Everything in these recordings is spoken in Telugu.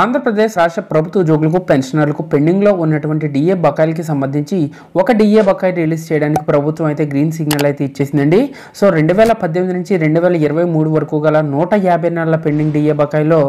ఆంధ్రప్రదేశ్ రాష్ట్ర ప్రభుత్వ ఉద్యోగులకు పెన్షనర్లకు పెండింగ్లో ఉన్నటువంటి డిఏ బకాయిలకి సంబంధించి ఒక డిఏ బకాయి రిలీజ్ చేయడానికి ప్రభుత్వం అయితే గ్రీన్ సిగ్నల్ అయితే ఇచ్చేసిందండి సో రెండు వేల పద్దెనిమిది నుంచి రెండు వేల ఇరవై మూడు వరకు గల నూట యాభై నెలల పెండింగ్ డిఏ బకాయిలో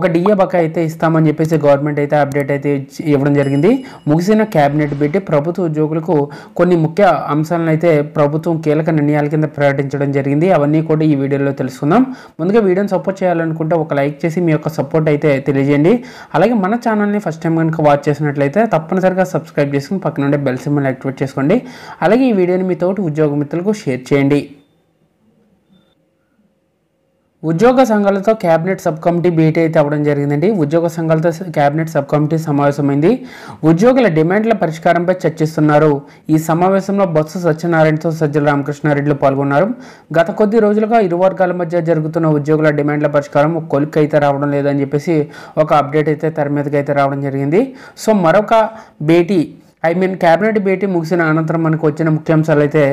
ఒక డిఏ బకాయి అయితే ఇస్తామని చెప్పేసి గవర్నమెంట్ అయితే అప్డేట్ అయితే ఇవ్వడం జరిగింది ముగిసిన క్యాబినెట్ పెట్టి ప్రభుత్వ ఉద్యోగులకు కొన్ని ముఖ్య అంశాలను అయితే ప్రభుత్వం కీలక నిర్ణయాల కింద ప్రకటించడం జరిగింది అవన్నీ కూడా ఈ వీడియోలో తెలుసుకుందాం ముందుగా వీడియోని సపోర్ట్ చేయాలనుకుంటే ఒక లైక్ చేసి మీ యొక్క సపోర్ట్ అయితే తెలియజేయండి చేయండి అలాగే మన ఛానల్ని ఫస్ట్ టైం కనుక వాచ్ చేసినట్లయితే తప్పనిసరిగా సబ్స్క్రైబ్ చేసుకుని పక్కన ఉండే బెల్ సింబల్ యాక్టివేట్ చేసుకోండి అలాగే ఈ వీడియోని మీతో ఉద్యోగ మిత్రులకు షేర్ చేయండి ఉద్యోగ సంఘాలతో క్యాబినెట్ సబ్ కమిటీ భేటీ అయితే అవ్వడం జరిగిందండి ఉద్యోగ సంఘాలతో క్యాబినెట్ సబ్ కమిటీ సమావేశమైంది ఉద్యోగుల డిమాండ్ల పరిష్కారంపై చర్చిస్తున్నారు ఈ సమావేశంలో బొత్స సత్యనారాయణతో సజ్జల రామకృష్ణారెడ్డిలు పాల్గొన్నారు గత కొద్ది రోజులుగా ఇరు వర్గాల మధ్య జరుగుతున్న ఉద్యోగుల డిమాండ్ల పరిష్కారం ఒక అయితే రావడం లేదని చెప్పేసి ఒక అప్డేట్ అయితే తెర మీదకి అయితే రావడం జరిగింది సో మరొక భేటీ ఐ మీన్ క్యాబినెట్ భేటీ ముగిసిన అనంతరం మనకు వచ్చిన ముఖ్యాంశాలు అయితే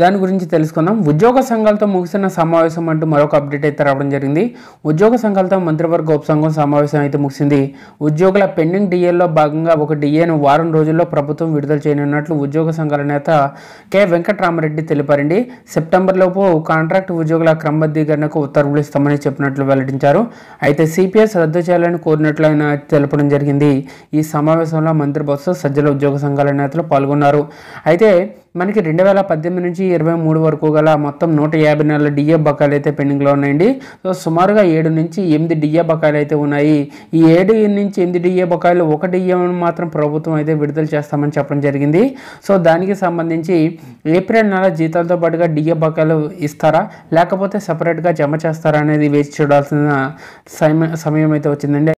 దాని గురించి తెలుసుకుందాం ఉద్యోగ సంఘాలతో ముగిసిన సమావేశం అంటూ మరొక అప్డేట్ అయితే రావడం జరిగింది ఉద్యోగ సంఘాలతో మంత్రివర్గ ఉపసంఘం సమావేశం అయితే ముగిసింది ఉద్యోగుల పెండింగ్ డిఏల్లో భాగంగా ఒక డిఏను వారం రోజుల్లో ప్రభుత్వం విడుదల చేయనున్నట్లు ఉద్యోగ సంఘాల నేత కె వెంకటరామరెడ్డి తెలిపారండి సెప్టెంబర్లోపు కాంట్రాక్ట్ ఉద్యోగుల క్రమబద్ధీకరణకు ఉత్తర్వులు ఇస్తామని చెప్పినట్లు వెల్లడించారు అయితే సిపిఎస్ రద్దు చేయాలని కోరినట్లు ఆయన తెలపడం జరిగింది ఈ సమావేశంలో మంత్రి బొత్స సజ్జల ఉద్యోగ సంఘాల నేతలు పాల్గొన్నారు అయితే మనకి రెండు వేల పద్దెనిమిది నుంచి ఇరవై మూడు వరకు గల మొత్తం నూట యాభై నాలుగు డిఏ బకాయిలు అయితే పెండింగ్లో ఉన్నాయండి సో సుమారుగా ఏడు నుంచి ఎనిమిది డిఏ బకాయిలు అయితే ఉన్నాయి ఈ ఏడు నుంచి ఎనిమిది డిఏ బకాయిలు ఒక డిఏ మాత్రం ప్రభుత్వం అయితే విడుదల చేస్తామని చెప్పడం జరిగింది సో దానికి సంబంధించి ఏప్రిల్ నెల జీతాలతో పాటుగా డిఏ బకాయిలు ఇస్తారా లేకపోతే సపరేట్గా జమ చేస్తారా అనేది వేచి చూడాల్సిన సమయం అయితే వచ్చిందండి